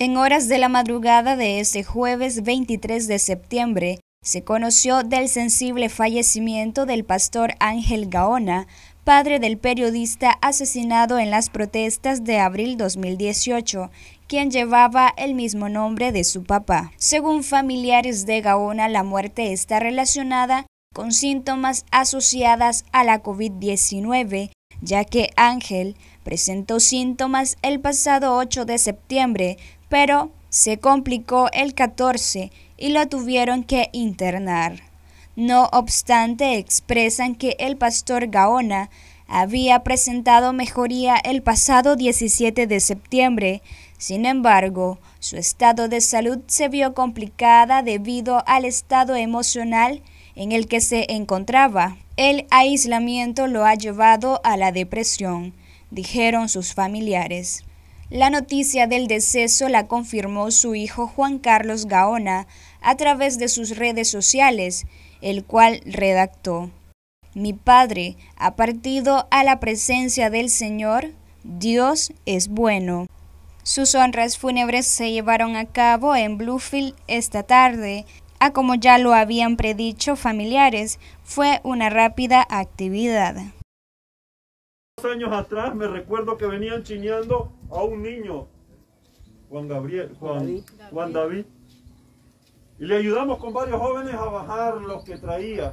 En horas de la madrugada de ese jueves 23 de septiembre, se conoció del sensible fallecimiento del pastor Ángel Gaona, padre del periodista asesinado en las protestas de abril 2018, quien llevaba el mismo nombre de su papá. Según familiares de Gaona, la muerte está relacionada con síntomas asociadas a la COVID-19 ya que Ángel presentó síntomas el pasado 8 de septiembre, pero se complicó el 14 y lo tuvieron que internar. No obstante, expresan que el pastor Gaona había presentado mejoría el pasado 17 de septiembre. Sin embargo, su estado de salud se vio complicada debido al estado emocional en el que se encontraba. El aislamiento lo ha llevado a la depresión, dijeron sus familiares. La noticia del deceso la confirmó su hijo Juan Carlos Gaona a través de sus redes sociales, el cual redactó Mi padre ha partido a la presencia del Señor, Dios es bueno. Sus honras fúnebres se llevaron a cabo en Bluefield esta tarde a como ya lo habían predicho familiares, fue una rápida actividad. Dos años atrás me recuerdo que venían chineando a un niño, Juan Gabriel, Juan, Juan David, y le ayudamos con varios jóvenes a bajar lo que traía.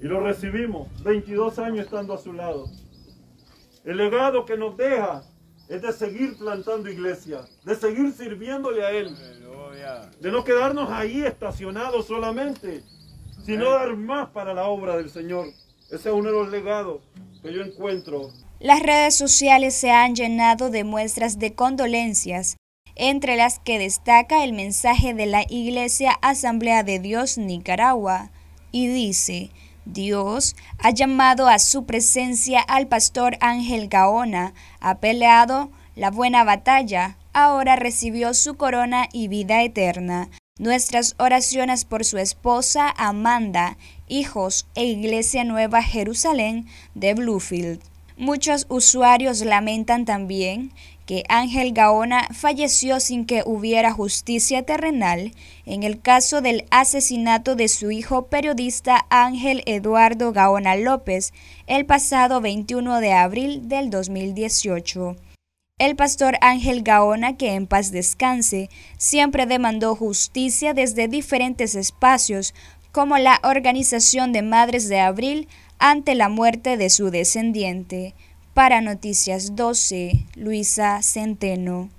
Y lo recibimos, 22 años estando a su lado. El legado que nos deja es de seguir plantando iglesia, de seguir sirviéndole a Él de no quedarnos ahí estacionados solamente, sino dar más para la obra del Señor. Ese es uno de los legados que yo encuentro. Las redes sociales se han llenado de muestras de condolencias, entre las que destaca el mensaje de la Iglesia Asamblea de Dios Nicaragua, y dice, Dios ha llamado a su presencia al pastor Ángel Gaona, ha peleado la buena batalla, ahora recibió su corona y vida eterna. Nuestras oraciones por su esposa Amanda, hijos e Iglesia Nueva Jerusalén de Bluefield. Muchos usuarios lamentan también que Ángel Gaona falleció sin que hubiera justicia terrenal en el caso del asesinato de su hijo periodista Ángel Eduardo Gaona López el pasado 21 de abril del 2018. El pastor Ángel Gaona, que en paz descanse, siempre demandó justicia desde diferentes espacios, como la Organización de Madres de Abril, ante la muerte de su descendiente. Para Noticias 12, Luisa Centeno.